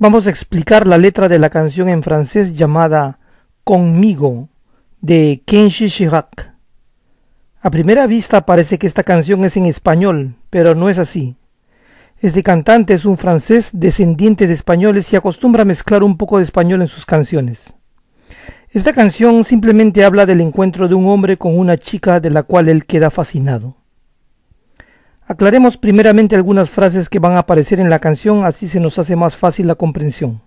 Vamos a explicar la letra de la canción en francés llamada Conmigo de Kenshi Chirac. A primera vista parece que esta canción es en español, pero no es así. Este cantante es un francés descendiente de españoles y acostumbra a mezclar un poco de español en sus canciones. Esta canción simplemente habla del encuentro de un hombre con una chica de la cual él queda fascinado. Aclaremos primeramente algunas frases que van a aparecer en la canción, así se nos hace más fácil la comprensión.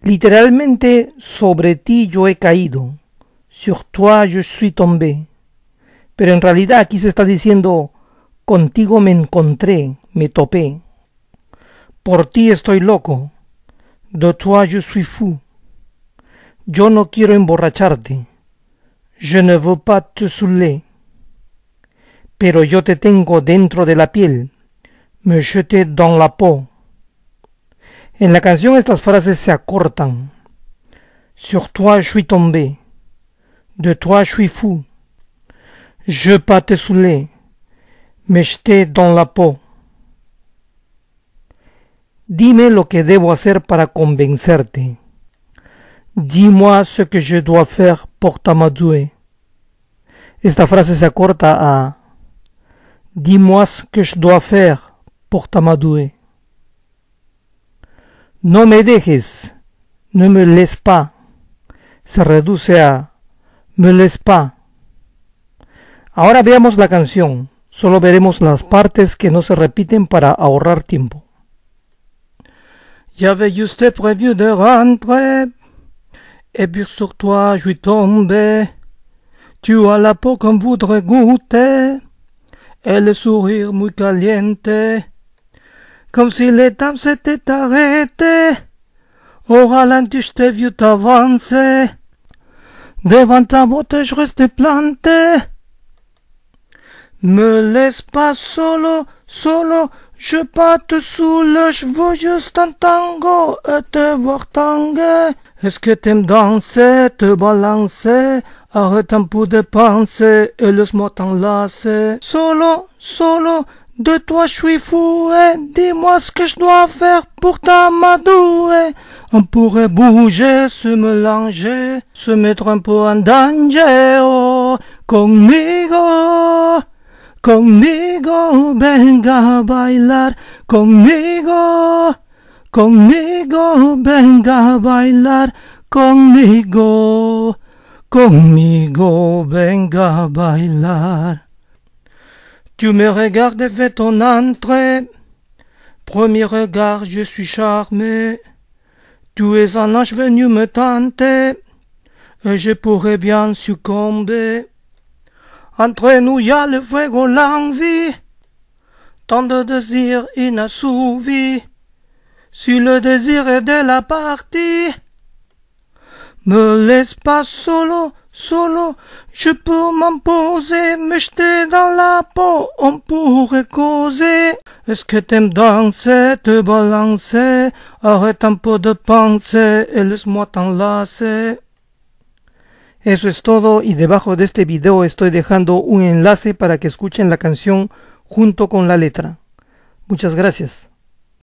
Literalmente, sobre ti yo he caído, sur toi je suis tombé. Pero en realidad aquí se está diciendo, contigo me encontré, me topé. Por ti estoy loco, de toi je suis fou. Yo no quiero emborracharte, je ne veux pas te saouler. pero yo te tengo dentro de la piel, me jeté dans la peau. En la canción estas frases se acortan. Sur toi je suis tombé, de toi je suis fou, je pas te saouler, me jeté dans la peau. Dime lo que debo hacer para convencerte. Dis-moi ce que je dois faire pour t'amadouer. Esta frase se acorta a Dis-moi ce que je dois faire pour t'amadouer. No me dejes, ne me laisse pas, se reduce à me laisse pas. Ahora veamos la canción, solo veremos las partes que no se repiten para ahorrar tiempo. J'avais juste prévu de rentrer, et puis sur toi je suis tombé. Tu as la peau comme voudrais goûter et le sourire muy caliente, comme si les dames s'étaient arrêtées. Au ralenti, je vu t'avancer. Devant ta beauté, je reste planté. Me laisse pas solo, solo, je pâte sous le cheveu juste un tango et te voir tanguer. Est-ce que t'aimes danser, te balancer Arrête un peu de penser et laisse-moi t'enlacer. Solo, solo, de toi je suis fou et dis-moi ce que je dois faire pour t'amadouer. On pourrait bouger, se mélanger, se mettre un peu en danger. Oh, conmigo, conmigo, venga bailar, conmigo, conmigo, venga bailar, conmigo. Conmigo venga bailar. Tu me regardes et fais ton entrée. Premier regard, je suis charmé. Tu es un ange venu me tenter. Et je pourrais bien succomber. Entre nous, y a le fuego, l'envie. Tant de désirs inassouvis. Si le désir est de la partie. Me laisse pas solo, solo, je peux m'imposer, me jeter dans la peau, on pourrait causer. Est-ce que t'aimes danser, te balance? arrête un peu de penser et laisse-moi Eso es todo y debajo de este video estoy dejando un enlace para que escuchen la canción junto con la letra. Muchas gracias.